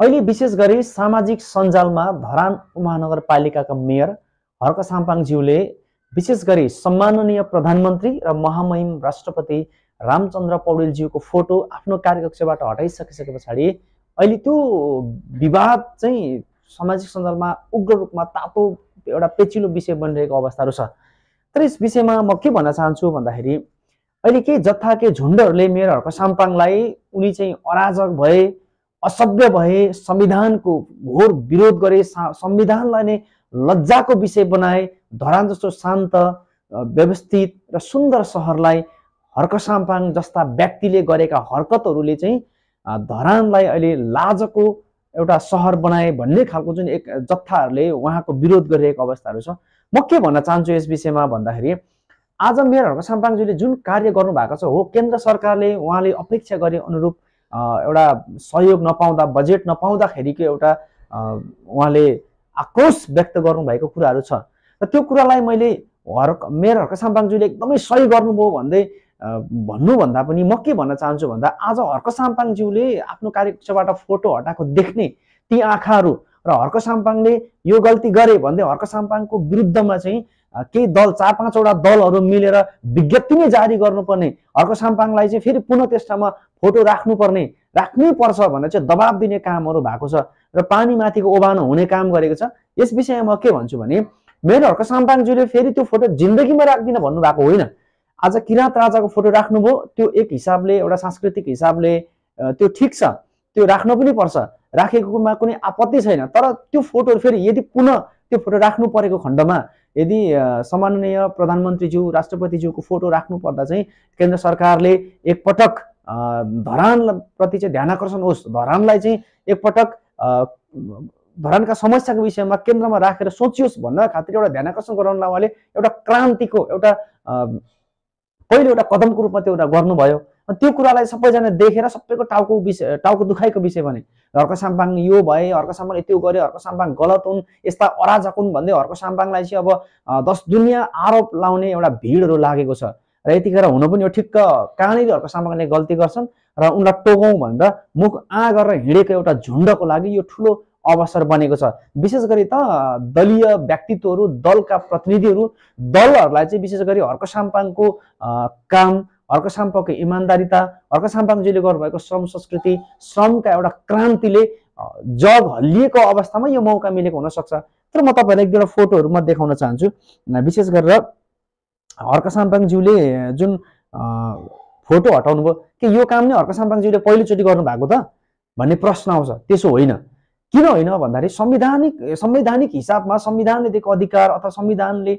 अहिले विशेष गरी सामाजिक सञ्जालमा धरान महानगरपालिकाका मेयर हर्क साम्पाङज्यूले विशेष गरी सम्माननीय प्रधानमन्त्री र महामहिम राष्ट्रपति रामचन्द्र पौडेलज्यूको फोटो आफ्नो कार्यकक्षबाट हटाइसकिसके पछाडि अहिले त्यो विवाद चाहिँ सामाजिक सञ्जालमा उग्र रूपमा तातो एउटा पेचिलो विषय बनिरहेको अवस्थाहरू छ तर यस विषयमा म के भन्न चाहन्छु भन्दाखेरि अहिले केही जत्था के झुन्डहरूले मेयर हर्क साम्पाङलाई उनी चाहिँ अराजक भए असभ्य भए संविधानको घोर विरोध गरे संविधानलाई नै लज्जाको विषय बनाए धरान जस्तो शान्त व्यवस्थित र सुन्दर सहरलाई हर्कसाम्पाङ जस्ता व्यक्तिले गरेका हरकतहरूले चाहिँ धरानलाई अहिले लाजको एउटा सहर बनाए भन्ने खालको जुन एक जत्थाहरूले उहाँको विरोध गरिरहेको अवस्थाहरू छ म के भन्न चाहन्छु यस विषयमा भन्दाखेरि आज मेयर हर्कसाम्पाङज्यूले जुन कार्य गर्नुभएको छ हो केन्द्र सरकारले उहाँले अपेक्षा गरे अनुरूप एउटा सहयोग नपाउँदा बजेट नपाउँदाखेरिको एउटा उहाँले आक्रोश व्यक्त गर्नुभएको कुराहरू छ र त्यो कुरालाई मैले हर मेयर हर्क साम्पाङज्यूले एकदमै सही गर्नुभयो भन्दै भन्नुभन्दा पनि म के भन्न चाहन्छु भन्दा आज हर्क साम्पाङज्यूले आफ्नो कार्यकक्षबाट फोटो हटाएको देख्ने ती आँखाहरू र हर्क साम्पाङले यो गल्ती गरे भन्दै हर्क साम्पाङको विरुद्धमा चाहिँ केही दल चार पाँचवटा दलहरू मिलेर विज्ञप्ति नै जारी गर्नुपर्ने अर्को साम्पाङलाई चाहिँ फेरि पुनः ठाउँमा फोटो राख्नुपर्ने राख्नै पर्छ भनेर चाहिँ दबाब दिने कामहरू भएको छ र पानीमाथिको ओभानो हुने काम गरेको छ यस विषयमा म के भन्छु भने मेरो हर्क साम्पाङज्यूले फेरि त्यो फोटो जिन्दगीमा राख्दिनँ भन्नुभएको होइन आज किराँत राजाको फोटो राख्नुभयो त्यो एक हिसाबले एउटा सांस्कृतिक हिसाबले त्यो ठिक छ त्यो राख्नु पनि पर्छ राखेकोमा कुनै आपत्ति छैन तर त्यो फोटो फेरि यदि पुनः त्यो फोटो राख्नु परेको खण्डमा यदि सामान्य प्रधानमन्त्रीज्यू राष्ट्रपतिज्यूको फोटो राख्नु पर्दा चाहिँ केन्द्र सरकारले एकपटक प्रति चाहिँ ध्यान आकर्षण होस् धरानलाई चाहिँ एकपटक धरानका समस्याको विषयमा केन्द्रमा राखेर सोचियोस् भन्न खातिर एउटा ध्यान आकर्षण गराउनलाई उहाँले एउटा क्रान्तिको एउटा पहिलो एउटा कदमको रूपमा त्यो एउटा गर्नुभयो त्यो कुरालाई सबैजना देखेर सबैको टाउको विषय टाउको दुखाइको विषय भने हर्क साम्पाङ यो भए हर्क साम्पाङ यति गरे हर्क साम्पाङ गलत हुन् यस्ता अराजक हुन् भन्दै हर्क साम्पाङलाई चाहिँ अब दस दुनियाँ आरोप लाउने एउटा भिडहरू लागेको छ र यतिखेर हुनु पनि यो ठिक्क कहाँनिर हर्क साम्पाङले गल्ती गर्छन् र उनलाई टोगौँ भनेर मुख आँ गरेर हिँडेको एउटा झुन्डको लागि यो ठुलो अवसर बनेको छ विशेष गरी त दलीय व्यक्तित्वहरू दलका प्रतिनिधिहरू दलहरूलाई चाहिँ विशेष गरी हर्क साम्पाङको काम अर्को साम्पाको इमान्दारिता अर्को साम्पाङज्यूले गर्नुभएको श्रम संस्कृति श्रमका एउटा क्रान्तिले जग हल्लिएको अवस्थामा यो मौका मिलेको हुनसक्छ तर म तपाईँलाई एक दुईवटा फोटोहरू म देखाउन चाहन्छु विशेष गरेर हर्क साम्पाङज्यूले जुन फोटो हटाउनु भयो कि यो काम नै अर्का साम्पाङज्यूले पहिलोचोटि गर्नुभएको त भन्ने प्रश्न आउँछ त्यसो होइन किन होइन भन्दाखेरि संवैधानिक संवैधानिक हिसाबमा संविधानले दिएको अधिकार अथवा संविधानले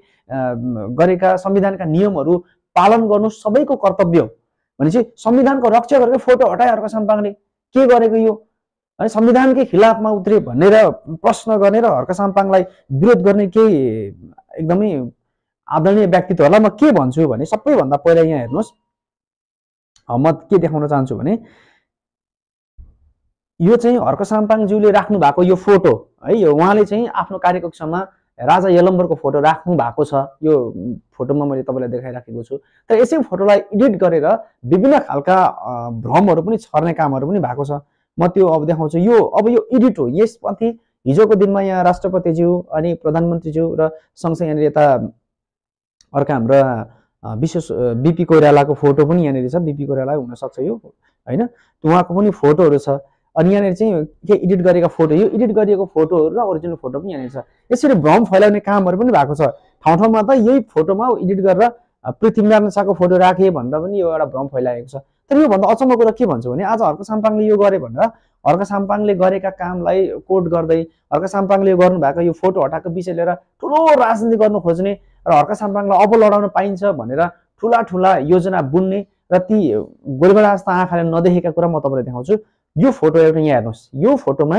गरेका संविधानका नियमहरू पालन गर्नु सबैको कर्तव्य हो भनेपछि संविधानको रक्षा गरेर फोटो हटाए अर्को साम्पाङले के गरेको यो है संविधानकै खिलाफमा उत्रे भनेर प्रश्न गर्ने र हर्क साम्पाङलाई विरोध गर्ने केही एकदमै आदरणीय व्यक्तित्वहरूलाई म के भन्छु भने सबैभन्दा पहिला यहाँ हेर्नुहोस् म के देखाउन चाहन्छु भने यो चाहिँ हर्क साम्पाङज्यूले राख्नु भएको यो फोटो है यो उहाँले चाहिँ आफ्नो कार्यकक्षमा राजा यलम्बरको फोटो राख्नु भएको छ यो फोटोमा मैले तपाईँलाई देखाइराखेको छु तर यसै फोटोलाई एडिट गरेर विभिन्न खालका भ्रमहरू पनि छर्ने कामहरू पनि भएको छ म त्यो अब देखाउँछु यो अब यो एडिट हो यसमाथि हिजोको दिनमा यहाँ राष्ट्रपतिज्यू अनि प्रधानमन्त्रीज्यू र सँगसँगै यहाँनिर यता अर्का हाम्रो विशेष बिपी कोइरालाको फोटो पनि यहाँनिर छ बिपी कोइराला हुनसक्छ यो होइन उहाँको पनि फोटोहरू छ अनि यहाँनिर चाहिँ के एडिट गरेको फोटो यो एडिट गरिएको फोटोहरू र ओरिजिनल फोटो पनि यहाँनिर छ यसरी भ्रम फैलाउने कामहरू पनि भएको छ ठाउँ ठाउँमा त यही फोटोमा एडिट गरेर पृथ्वीनारायण शाहको फोटो राखेँ भनेर पनि यो एउटा भ्रम फैलाएको छ तर योभन्दा अचम्म कुरा के भन्छु भने आज हर्क साम्पाङले यो गरे भनेर हर्क साम्पाङले गरेका कामलाई कोट गर्दै हर्क साम्पाङले यो गर्नुभएको यो फोटो हटाएको विषय लिएर ठुलो राजनीति गर्नु खोज्ने र हर्क साम्पाङलाई अब लडाउन पाइन्छ भनेर ठुला ठुला योजना बुन्ने र ती गोलगडा जस्ता आँखाले नदेखेका कुरा म तपाईँलाई देखाउँछु यो फोटो एउटा यहाँ हेर्नुहोस् यो फोटोमा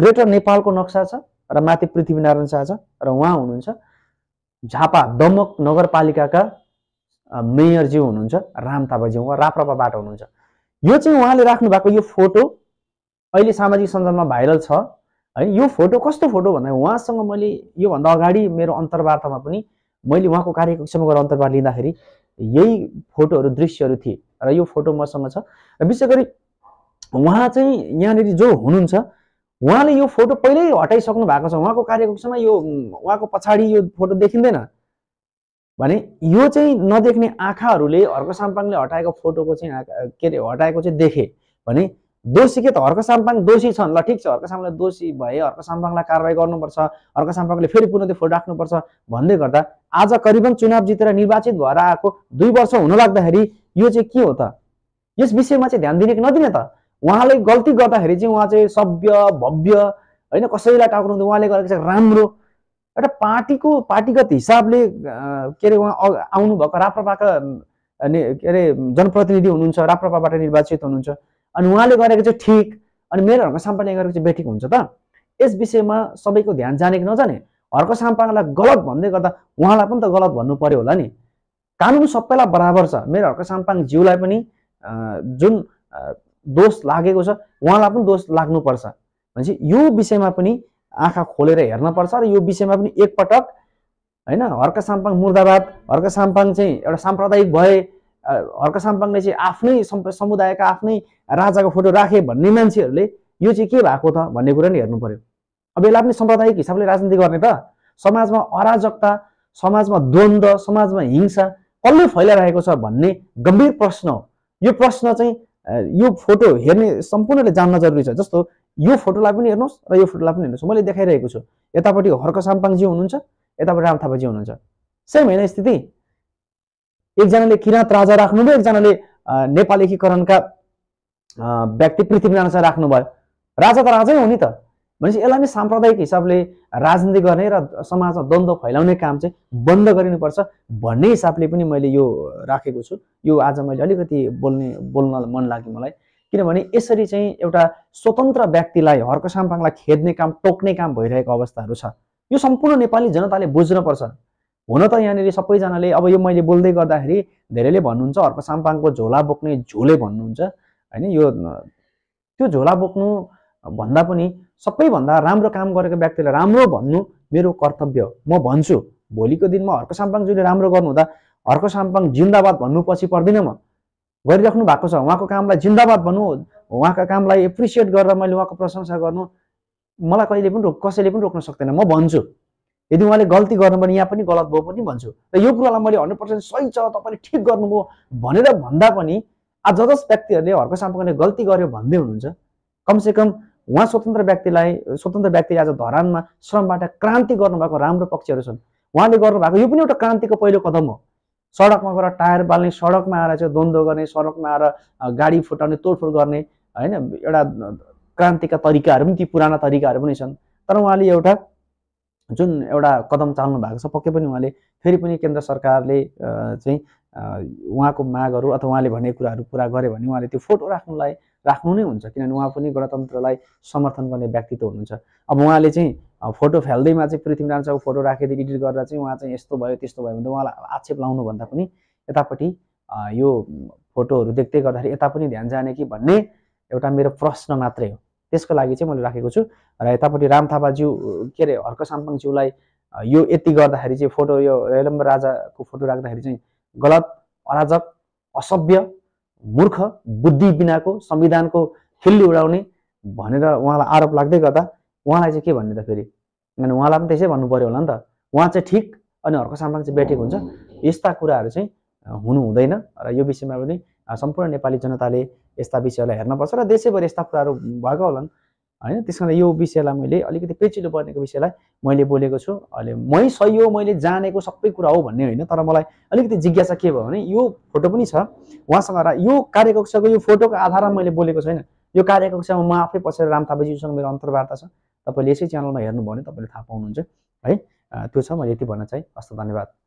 ग्रेटर नेपालको नक्सा छ र माथि पृथ्वीनारायण शाह छ र उहाँ हुनुहुन्छ झापा दमक नगरपालिकाका मेयरज्यू हुनुहुन्छ राम थापाज्यू उहाँ राप्रपाबाट हुनुहुन्छ यो चाहिँ उहाँले राख्नु भएको यो फोटो अहिले सामाजिक सञ्जालमा भाइरल छ है यो फोटो कस्तो फोटो भन्दा उहाँसँग मैले योभन्दा अगाडि मेरो अन्तर्वार्तामा पनि मैले उहाँको कार्यकक्षमा गएर अन्तर्वार्ता लिँदाखेरि यही फोटोहरू दृश्यहरू थिए र यो फोटो मसँग छ र विशेष गरी उहाँ चाहिँ यहाँनिर जो हुनुहुन्छ उहाँले यो फोटो पहिल्यै हटाइसक्नु भएको छ उहाँको कार्यकक्षमा यो उहाँको पछाडि यो फोटो देखिँदैन भने यो चाहिँ नदेख्ने आँखाहरूले हर्क साम्पाङले हटाएको फोटोको चाहिँ के अरे हटाएको चाहिँ देखे भने दोषी के त हर्क साम्पाङ दोषी छन् ल ठिक छ हर्क साम्पाङले दोषी भए हर्क साम्पाङलाई कारवाही गर्नुपर्छ हर्क साम्पाङले फेरि पुनः त्यो फोटो राख्नुपर्छ भन्दै गर्दा आज करिबन चुनाव जितेर निर्वाचित भएर आएको दुई वर्ष हुन लाग्दाखेरि यो चाहिँ के हो त यस विषयमा चाहिँ ध्यान दिने कि नदिने त उहाँले गल्ती गर्दाखेरि चाहिँ उहाँ चाहिँ सभ्य भव्य होइन कसैलाई हुँदैन उहाँले गरेको चाहिँ राम्रो एउटा पार्टीको पार्टीगत हिसाबले के अरे उहाँ आउनुभएको राप्रपाका के अरे जनप्रतिनिधि हुनुहुन्छ राप्रपाबाट निर्वाचित हुनुहुन्छ अनि उहाँले गरेको चाहिँ ठिक अनि मेरोहरूको साम्पाले गरेको चाहिँ बेठिक हुन्छ त यस विषयमा सबैको ध्यान जाने कि नजाने हर्क साम्पालाई गलत भन्दै गर्दा उहाँलाई पनि त गलत भन्नु पऱ्यो होला नि कानुन सबैलाई बराबर छ मेरो हर्क साम्पाङ जिउलाई पनि जुन दोष लागेको छ उहाँलाई पनि दोष लाग्नुपर्छ भनेपछि यो विषयमा पनि आँखा खोलेर हेर्नपर्छ र यो विषयमा पनि एकपटक होइन हर्क साम्पाङ मुर्दाबाद हर्क साम्पाङ चाहिँ एउटा साम्प्रदायिक भए हर्क साम्पाङले चाहिँ आफ्नै समुदायका आफ्नै राजाको फोटो राखे भन्ने मान्छेहरूले यो चाहिँ के भएको त भन्ने कुरा नि हेर्नु पऱ्यो अब यसलाई पनि साम्प्रदायिक हिसाबले राजनीति गर्ने त समाजमा अराजकता समाजमा द्वन्द्व समाजमा हिंसा कसले फैलाइरहेको छ भन्ने गम्भीर प्रश्न हो यो प्रश्न चाहिँ यो फोटो हेर्ने सम्पूर्णले जान्न जरुरी छ जस्तो यो फोटोलाई पनि हेर्नुहोस् र यो फोटोलाई पनि हेर्नुहोस् मैले देखाइरहेको छु यतापट्टि हर्क साम्पाङजी हुनुहुन्छ यतापट्टि राम थापाजी हुनुहुन्छ सेम होइन स्थिति एकजनाले किराँत राजा राख्नुभयो एकजनाले नेपाल एकीकरणका व्यक्ति पृथ्वीनारायण शाह राख्नुभयो राजा त राजै हो नि त भनेपछि यसलाई नै साम्प्रदायिक हिसाबले राजनीति गर्ने र समाजमा द्वन्द्व फैलाउने काम चाहिँ बन्द गरिनुपर्छ भन्ने हिसाबले पनि मैले यो राखेको छु यो आज मैले अलिकति बोल्ने बोल्न मन लाग्यो मलाई किनभने यसरी चाहिँ एउटा स्वतन्त्र व्यक्तिलाई हर्क साम्पाङलाई खेद्ने काम टोक्ने काम भइरहेको अवस्थाहरू छ यो सम्पूर्ण नेपाली जनताले बुझ्नुपर्छ हुन त यहाँनिर सबैजनाले अब यो मैले बोल्दै गर्दाखेरि धेरैले भन्नुहुन्छ हर्क साम्पाङको झोला बोक्ने झोले भन्नुहुन्छ होइन यो त्यो झोला बोक्नु भन्दा पनि सबैभन्दा राम्रो काम गरेको व्यक्तिलाई राम्रो भन्नु मेरो कर्तव्य हो म भन्छु भोलिको दिनमा हर्क साम्पाङज्यूले राम्रो गर्नुहुँदा हर्क साम्पाङ जिन्दाबाद भन्नु पछि पर्दिनँ म गरिराख्नु भएको छ उहाँको कामलाई जिन्दाबाद भन्नु उहाँका कामलाई एप्रिसिएट गरेर मैले उहाँको प्रशंसा गर्नु मलाई कहिले पनि रोक कसैले पनि रोक्न सक्दैन म भन्छु यदि उहाँले गल्ती गर्नु भने यहाँ पनि गलत भयो पनि भन्छु र यो कुरालाई मैले हन्ड्रेड पर्सेन्ट सही छ तपाईँले ठिक गर्नुभयो भनेर भन्दा पनि आज जस व्यक्तिहरूले हर्क साम्पाङले गल्ती गर्यो भन्दै हुनुहुन्छ कमसेकम उहाँ स्वतन्त्र व्यक्तिलाई स्वतन्त्र व्यक्ति आज धरानमा श्रमबाट क्रान्ति गर्नुभएको राम्रो पक्षहरू छन् उहाँले गर्नुभएको यो पनि एउटा क्रान्तिको पहिलो कदम हो सडकमा गएर टायर बाल्ने सडकमा आएर चाहिँ द्वन्द्व गर्ने सडकमा आएर गाडी फुटाउने तोडफोड गर्ने होइन एउटा क्रान्तिका तरिकाहरू पनि ती पुराना तरिकाहरू पनि छन् तर उहाँले एउटा जुन एउटा कदम चाल्नु भएको छ पक्कै पनि उहाँले फेरि पनि केन्द्र सरकारले चाहिँ उहाँको मागहरू अथवा उहाँले भनेको कुराहरू पुरा गर्यो भने उहाँले त्यो फोटो राख्नुलाई राख्नु नै हुन्छ किनभने उहाँ पनि गणतन्त्रलाई समर्थन गर्ने व्यक्तित्व हुनुहुन्छ अब उहाँले चाहिँ फोटो फाल्दैमा चाहिँ पृथ्वीनारायण शाहको फोटो राखेर एडिट गरेर चाहिँ उहाँ चाहिँ यस्तो भयो त्यस्तो भयो भने उहाँलाई आक्षेप लाउनुभन्दा पनि यतापट्टि यो फोटोहरू देख्दै गर्दाखेरि यता पनि ध्यान जाने कि भन्ने एउटा मेरो प्रश्न मात्रै हो त्यसको लागि चाहिँ मैले राखेको छु र यतापट्टि राम थापाज्यू के अरे हर्क साम्पाङज्यूलाई यो यति गर्दाखेरि चाहिँ फोटो यो रेलम्ब राजाको फोटो राख्दाखेरि चाहिँ गलत अराजक असभ्य मूर्ख बुद्धि बिनाको संविधानको फिल्ली उडाउने भनेर उहाँलाई आरोप लाग्दै गर्दा उहाँलाई चाहिँ के भन्ने त फेरि अनि उहाँलाई पनि त्यसै भन्नु पऱ्यो होला नि त उहाँ चाहिँ ठिक अनि अर्को सामान चाहिँ ब्याटेको हुन्छ यस्ता कुराहरू चाहिँ हुनु हुँदैन र यो विषयमा पनि सम्पूर्ण नेपाली जनताले यस्ता विषयहरूलाई हेर्नुपर्छ र देशैभरि यस्ता कुराहरू भएको होलान् होइन त्यस कारण यो विषयलाई मैले अलिकति पेचिलो बनेको विषयलाई मैले बोलेको छु अहिले मै सही हो मैले जानेको सबै कुरा हो भन्ने होइन तर मलाई अलिकति जिज्ञासा के भयो भने यो फोटो पनि छ उहाँसँग यो कार्यकक्षाको यो फोटोको आधारमा मैले बोलेको छैन यो कार्यकक्षामा म आफै पसेर राम थापाजीसँग मेरो अन्तर्वार्ता छ तपाईँले यसै च्यानलमा हेर्नुभयो भने तपाईँले थाहा पाउनुहुन्छ है त्यो छ मैले यति भन्न चाहिँ हस्त धन्यवाद